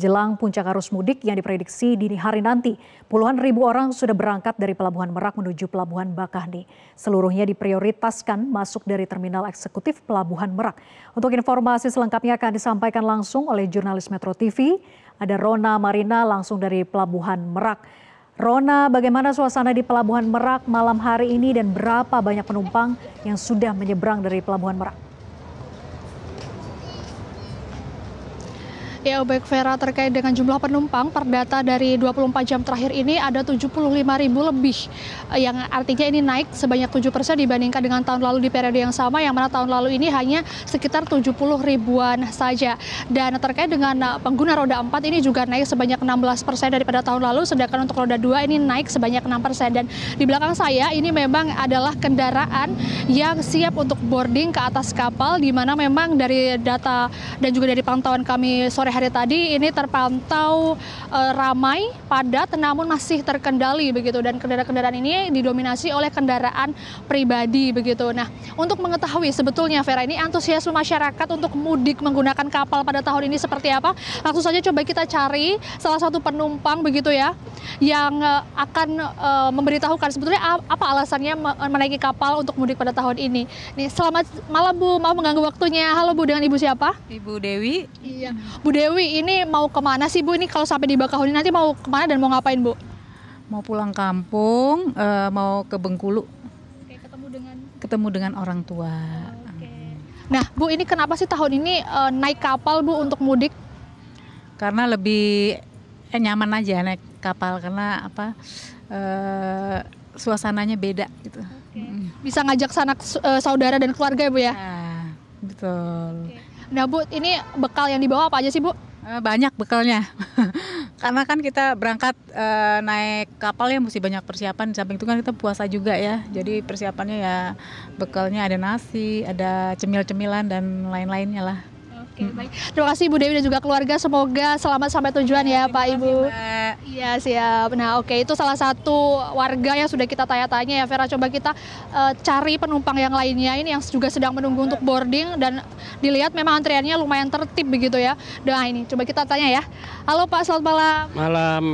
Jelang puncak arus mudik yang diprediksi dini hari nanti, puluhan ribu orang sudah berangkat dari Pelabuhan Merak menuju Pelabuhan Bakahni. Seluruhnya diprioritaskan masuk dari Terminal Eksekutif Pelabuhan Merak. Untuk informasi selengkapnya akan disampaikan langsung oleh jurnalis Metro TV. Ada Rona Marina langsung dari Pelabuhan Merak. Rona, bagaimana suasana di Pelabuhan Merak malam hari ini dan berapa banyak penumpang yang sudah menyeberang dari Pelabuhan Merak? Ya e baik Vera terkait dengan jumlah penumpang per data dari 24 jam terakhir ini ada 75 ribu lebih eh, yang artinya ini naik sebanyak 7 persen dibandingkan dengan tahun lalu di periode yang sama yang mana tahun lalu ini hanya sekitar 70 ribuan saja. Dan terkait dengan eh, pengguna roda 4 ini juga naik sebanyak 16 persen daripada tahun lalu sedangkan untuk roda 2 ini naik sebanyak 6 persen dan di belakang saya ini memang adalah kendaraan yang siap untuk boarding ke atas kapal di mana memang dari data dan juga dari pantauan kami sore hari-hari tadi ini terpantau e, ramai, padat, namun masih terkendali begitu. Dan kendaraan-kendaraan ini didominasi oleh kendaraan pribadi begitu. Nah, untuk mengetahui sebetulnya Vera ini antusiasme masyarakat untuk mudik menggunakan kapal pada tahun ini seperti apa, langsung saja coba kita cari salah satu penumpang begitu ya, yang e, akan e, memberitahukan sebetulnya apa alasannya menaiki kapal untuk mudik pada tahun ini. Nih, selamat malam Bu, maaf mengganggu waktunya. Halo Bu, dengan Ibu siapa? Ibu Dewi. Iya. Bu Dewi Dewi ini mau kemana sih Bu? Ini kalau sampai di Bakahuni nanti mau kemana dan mau ngapain Bu? Mau pulang kampung, uh, mau ke Bengkulu. Oke, ketemu dengan ketemu dengan orang tua. Oke. Nah Bu, ini kenapa sih tahun ini uh, naik kapal Bu untuk mudik? Karena lebih eh, nyaman aja naik kapal karena apa? Uh, suasananya beda gitu. Okay. Bisa ngajak sanak uh, saudara dan keluarga ya, Bu ya? Nah, betul. Okay. Nah Bu, ini bekal yang dibawa apa aja sih Bu? Eh, banyak bekalnya. Karena kan kita berangkat e, naik kapal ya mesti banyak persiapan. Samping itu kan kita puasa juga ya. Jadi persiapannya ya bekalnya ada nasi, ada cemil-cemilan dan lain-lainnya lah. Oke, okay, baik. Terima kasih Ibu Dewi dan juga keluarga. Semoga selamat sampai tujuan ya, ya Pak Ibu. Iya, siap. Nah, oke, okay. itu salah satu warga yang sudah kita tanya-tanya ya, Vera. Coba kita uh, cari penumpang yang lainnya ini yang juga sedang menunggu untuk boarding dan dilihat memang antriannya lumayan tertib begitu ya. Nah, ini coba kita tanya ya. Halo Pak, selamat malam. Malam.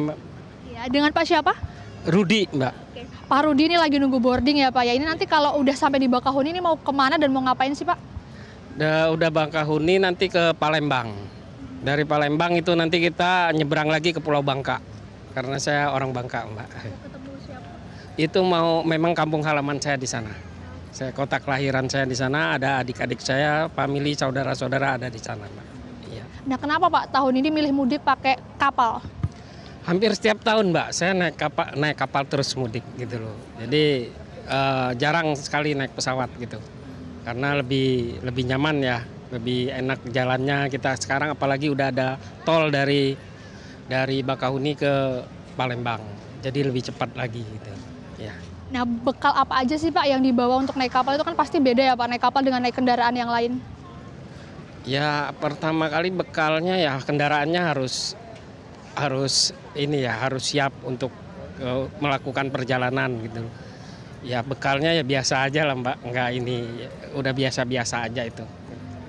Ya, dengan Pak siapa? Rudi, Mbak. Pak Rudi ini lagi nunggu boarding ya, Pak. Ya, ini nanti kalau udah sampai di Bakahuni ini mau kemana dan mau ngapain sih, Pak? udah bangka huni nanti ke Palembang. Dari Palembang itu nanti kita nyebrang lagi ke Pulau Bangka. Karena saya orang Bangka, Mbak. siapa? Itu mau memang kampung halaman saya di sana. Saya kota kelahiran saya di sana, ada adik-adik saya, family, saudara-saudara ada di sana, Mbak. Iya. Nah, kenapa Pak tahun ini milih mudik pakai kapal? Hampir setiap tahun, Mbak. Saya naik kapal naik kapal terus mudik gitu loh. Jadi uh, jarang sekali naik pesawat gitu karena lebih lebih nyaman ya, lebih enak jalannya kita sekarang apalagi udah ada tol dari dari Bakahuni ke Palembang. Jadi lebih cepat lagi gitu. Ya. Nah, bekal apa aja sih Pak yang dibawa untuk naik kapal itu kan pasti beda ya Pak naik kapal dengan naik kendaraan yang lain? Ya, pertama kali bekalnya ya kendaraannya harus harus ini ya, harus siap untuk eh, melakukan perjalanan gitu. Ya bekalnya ya biasa aja lah Mbak, Enggak ini udah biasa-biasa aja itu.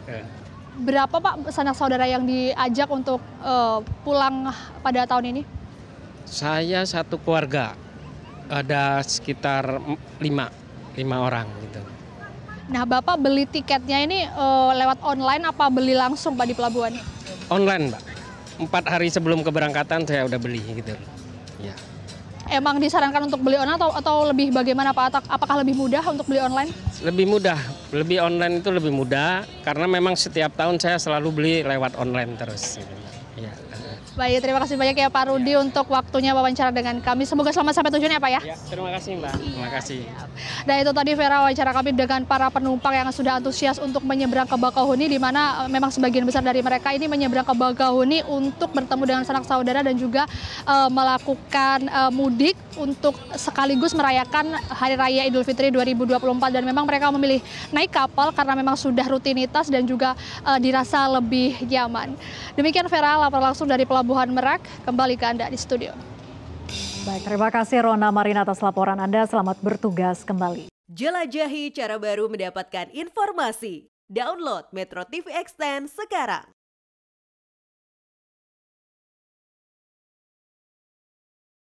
Eh. Berapa Pak sanak saudara yang diajak untuk uh, pulang pada tahun ini? Saya satu keluarga, ada sekitar lima, lima orang gitu. Nah Bapak beli tiketnya ini uh, lewat online apa beli langsung Pak di pelabuhan? Online Mbak, empat hari sebelum keberangkatan saya udah beli gitu. Ya emang disarankan untuk beli online atau, atau lebih bagaimana Pak? Atak? Apakah lebih mudah untuk beli online? Lebih mudah, lebih online itu lebih mudah karena memang setiap tahun saya selalu beli lewat online terus. Ya. Baik, terima kasih banyak ya Pak Rudi ya. untuk waktunya wawancara dengan kami. Semoga selamat sampai tujuan ya Pak ya. ya terima kasih Mbak. Ya, terima kasih. Ya. Nah itu tadi Vera wawancara kami dengan para penumpang yang sudah antusias untuk menyeberang ke Bakauheni di mana eh, memang sebagian besar dari mereka ini menyeberang ke Bakauheni untuk bertemu dengan sanak saudara dan juga uh, melakukan uh, mudik untuk sekaligus merayakan Hari Raya Idul Fitri 2024 dan memang mereka memilih naik kapal karena memang sudah rutinitas dan juga uh, dirasa lebih nyaman. Demikian Vera lapor langsung dari pelabuhan Pelabuhan Merak. Kembali ke Anda di studio. Baik, terima kasih Rona Marina atas laporan Anda. Selamat bertugas kembali. Jelajahi cara baru mendapatkan informasi. Download Metro TV Extend sekarang.